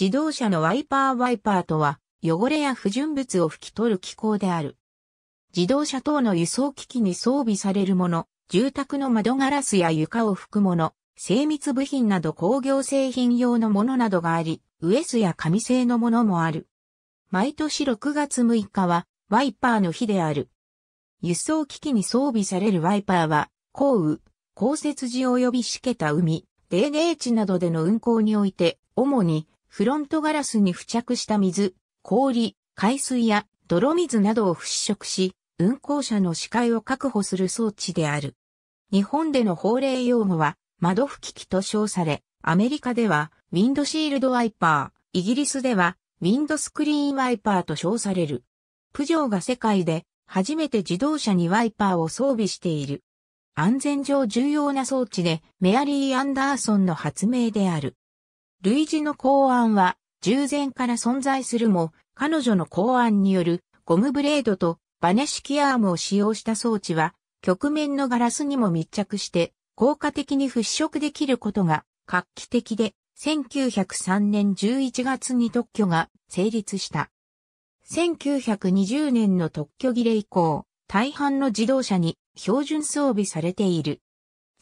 自動車のワイパーワイパーとは、汚れや不純物を拭き取る機構である。自動車等の輸送機器に装備されるもの、住宅の窓ガラスや床を拭くもの、精密部品など工業製品用のものなどがあり、ウエスや紙製のものもある。毎年6月6日は、ワイパーの日である。輸送機器に装備されるワイパーは、降雨、降雪時及びしけた海、泥泥地などでの運行において、主にフロントガラスに付着した水、氷、海水や泥水などを払拭し、運行者の視界を確保する装置である。日本での法令用語は、窓拭き機と称され、アメリカでは、ウィンドシールドワイパー、イギリスでは、ウィンドスクリーンワイパーと称される。プジョーが世界で、初めて自動車にワイパーを装備している。安全上重要な装置で、メアリー・アンダーソンの発明である。類似の考案は、従前から存在するも、彼女の考案によるゴムブレードとバネ式アームを使用した装置は、局面のガラスにも密着して、効果的に払拭できることが画期的で、1903年11月に特許が成立した。1920年の特許切れ以降、大半の自動車に標準装備されている。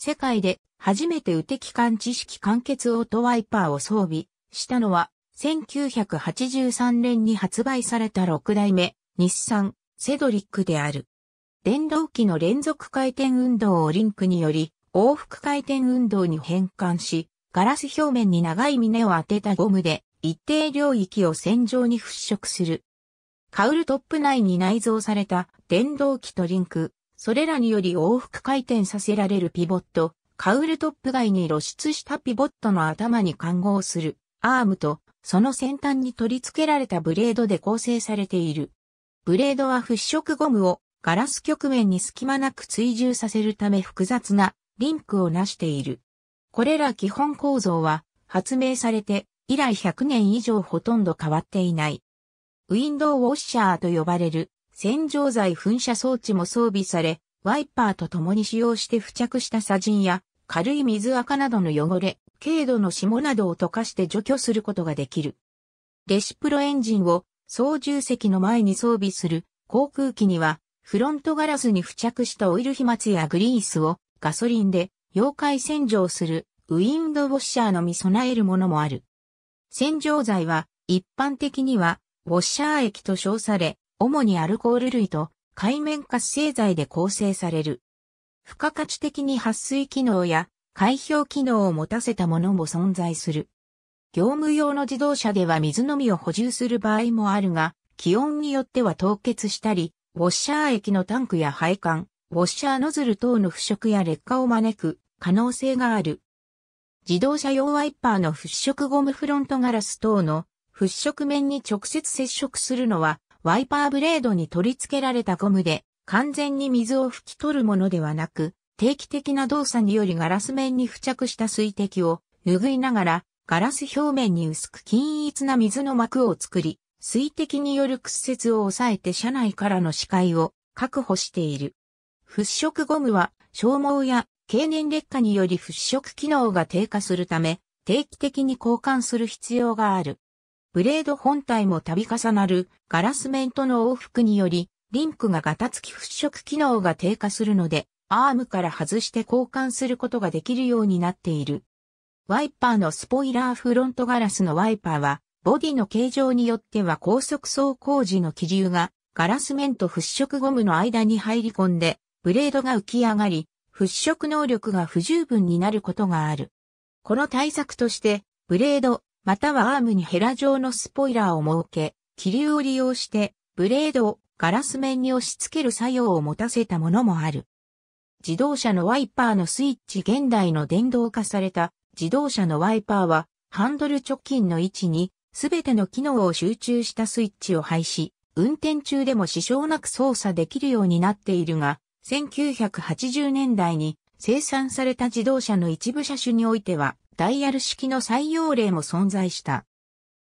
世界で初めて雨機感知識完結オートワイパーを装備したのは、1983年に発売された6代目、日産、セドリックである。電動機の連続回転運動をリンクにより、往復回転運動に変換し、ガラス表面に長い峰を当てたゴムで、一定領域を線上に払拭する。カウルトップ内に内蔵された電動機とリンク、それらにより往復回転させられるピボット、カウルトップ外に露出したピボットの頭に換合するアームとその先端に取り付けられたブレードで構成されている。ブレードは払拭ゴムをガラス局面に隙間なく追従させるため複雑なリンクを成している。これら基本構造は発明されて以来100年以上ほとんど変わっていない。ウィンドウウォッシャーと呼ばれる洗浄剤噴射装置も装備され、ワイパーと共に使用して付着した砂塵や軽い水垢などの汚れ、軽度の霜などを溶かして除去することができる。レシプロエンジンを操縦席の前に装備する航空機には、フロントガラスに付着したオイル飛沫やグリースをガソリンで溶解洗浄するウィンドウォッシャーのみ備えるものもある。洗浄剤は一般的にはウォッシャー液と称され、主にアルコール類と海面活性剤で構成される。付加価値的に撥水機能や開氷機能を持たせたものも存在する。業務用の自動車では水のみを補充する場合もあるが、気温によっては凍結したり、ウォッシャー液のタンクや配管、ウォッシャーノズル等の腐食や劣化を招く可能性がある。自動車用ワイパーの払拭ゴムフロントガラス等の払拭面に直接接触するのはワイパーブレードに取り付けられたゴムで完全に水を拭き取るものではなく、定期的な動作によりガラス面に付着した水滴を拭いながらガラス表面に薄く均一な水の膜を作り、水滴による屈折を抑えて車内からの視界を確保している。払拭ゴムは消耗や経年劣化により払拭機能が低下するため定期的に交換する必要がある。ブレード本体も度重なるガラス面との往復により、リンクがガタつき払拭機能が低下するので、アームから外して交換することができるようになっている。ワイパーのスポイラーフロントガラスのワイパーは、ボディの形状によっては高速走行時の気流がガラス面と払拭ゴムの間に入り込んで、ブレードが浮き上がり、払拭能力が不十分になることがある。この対策として、ブレードまたはアームにヘラ状のスポイラーを設け、気流を利用してブレードをガラス面に押し付ける作用を持たせたものもある。自動車のワイパーのスイッチ現代の電動化された自動車のワイパーはハンドル直近の位置にすべての機能を集中したスイッチを配し、運転中でも支障なく操作できるようになっているが、1980年代に生産された自動車の一部車種においては、ダイヤル式の採用例も存在した。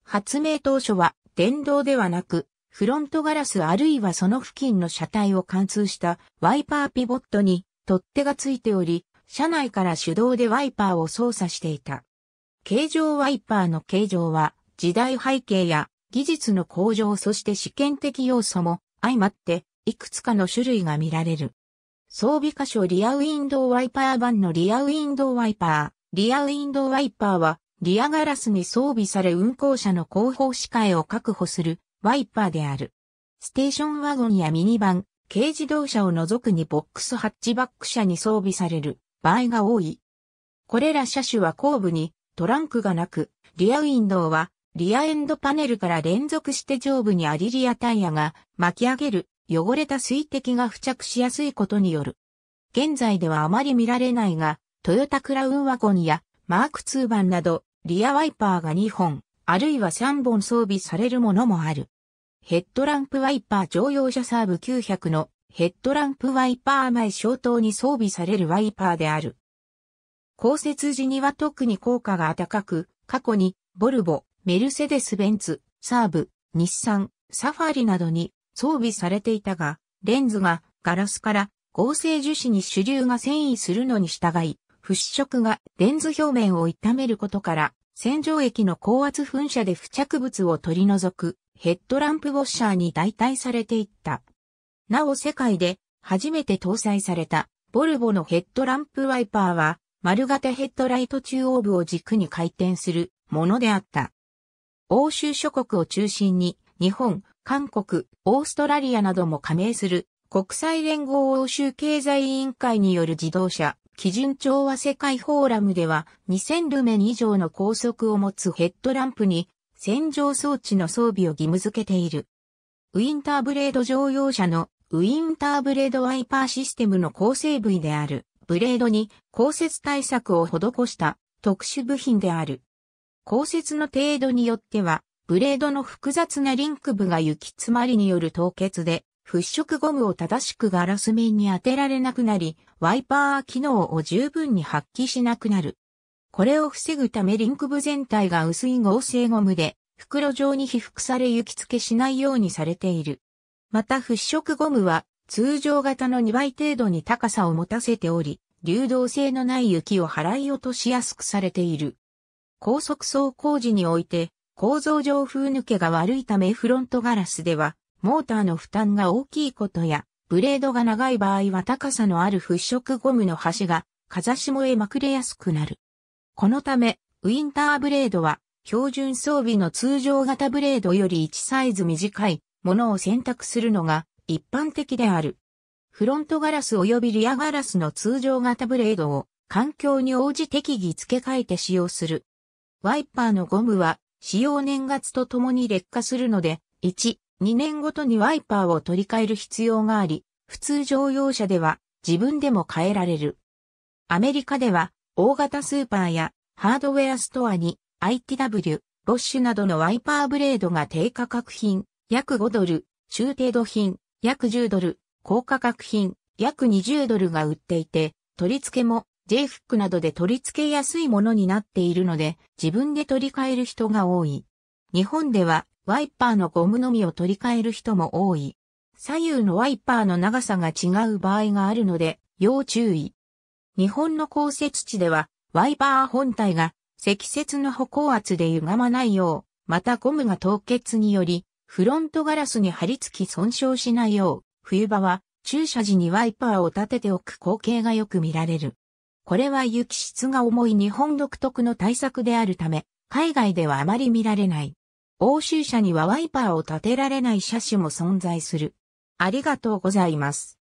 発明当初は電動ではなく、フロントガラスあるいはその付近の車体を貫通したワイパーピボットに取っ手がついており、車内から手動でワイパーを操作していた。形状ワイパーの形状は時代背景や技術の向上そして試験的要素も相まっていくつかの種類が見られる。装備箇所リアウィンドウワイパー版のリアウィンドウワイパー。リアウィンドウワイパーは、リアガラスに装備され運行者の後方視界を確保するワイパーである。ステーションワゴンやミニバン、軽自動車を除くにボックスハッチバック車に装備される場合が多い。これら車種は後部にトランクがなく、リアウィンドウはリアエンドパネルから連続して上部にアリリアタイヤが巻き上げる汚れた水滴が付着しやすいことによる。現在ではあまり見られないが、トヨタクラウンワゴンやマーク2番など、リアワイパーが2本、あるいは3本装備されるものもある。ヘッドランプワイパー乗用車サーブ900のヘッドランプワイパー前消灯に装備されるワイパーである。降雪時には特に効果が高く、過去にボルボ、メルセデス・ベンツ、サーブ、日産、サファリなどに装備されていたが、レンズがガラスから合成樹脂に主流が遷移するのに従い、払拭がレンズ表面を傷めることから、洗浄液の高圧噴射で付着物を取り除くヘッドランプウォッシャーに代替されていった。なお世界で初めて搭載されたボルボのヘッドランプワイパーは丸型ヘッドライト中央部を軸に回転するものであった。欧州諸国を中心に日本、韓国、オーストラリアなども加盟する国際連合欧州経済委員会による自動車基準調和世界フォーラムでは2000ルメン以上の高速を持つヘッドランプに洗浄装置の装備を義務付けている。ウィンターブレード乗用車のウィンターブレードワイパーシステムの構成部位であるブレードに降雪対策を施した特殊部品である。降雪の程度によってはブレードの複雑なリンク部が行き詰まりによる凍結で払拭ゴムを正しくガラス面に当てられなくなり、ワイパー機能を十分に発揮しなくなる。これを防ぐためリンク部全体が薄い合成ゴムで、袋状に被覆され行き付けしないようにされている。また払拭ゴムは通常型の2倍程度に高さを持たせており、流動性のない雪を払い落としやすくされている。高速走行時において構造上風抜けが悪いためフロントガラスではモーターの負担が大きいことや、ブレードが長い場合は高さのある払拭ゴムの端が風下へまくれやすくなる。このため、ウィンターブレードは標準装備の通常型ブレードより1サイズ短いものを選択するのが一般的である。フロントガラス及びリアガラスの通常型ブレードを環境に応じ適宜付け替えて使用する。ワイパーのゴムは使用年月とともに劣化するので、1、2年ごとにワイパーを取り替える必要があり、普通乗用車では自分でも変えられる。アメリカでは大型スーパーやハードウェアストアに ITW、ボッシュなどのワイパーブレードが低価格品約5ドル、中程度品約10ドル、高価格品約20ドルが売っていて、取り付けも j フックなどで取り付けやすいものになっているので、自分で取り替える人が多い。日本ではワイパーのゴムのみを取り替える人も多い。左右のワイパーの長さが違う場合があるので、要注意。日本の降雪地では、ワイパー本体が積雪の歩行圧で歪まないよう、またゴムが凍結により、フロントガラスに張り付き損傷しないよう、冬場は駐車時にワイパーを立てておく光景がよく見られる。これは雪質が重い日本独特の対策であるため、海外ではあまり見られない。欧州車にはワイパーを立てられない車種も存在する。ありがとうございます。